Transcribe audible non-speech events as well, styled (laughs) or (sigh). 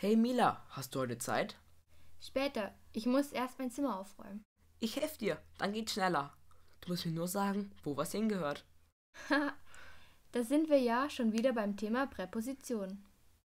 Hey Mila, hast du heute Zeit? Später. Ich muss erst mein Zimmer aufräumen. Ich helfe dir, dann geht's schneller. Du musst mir nur sagen, wo was hingehört. (laughs) da sind wir ja schon wieder beim Thema Präposition.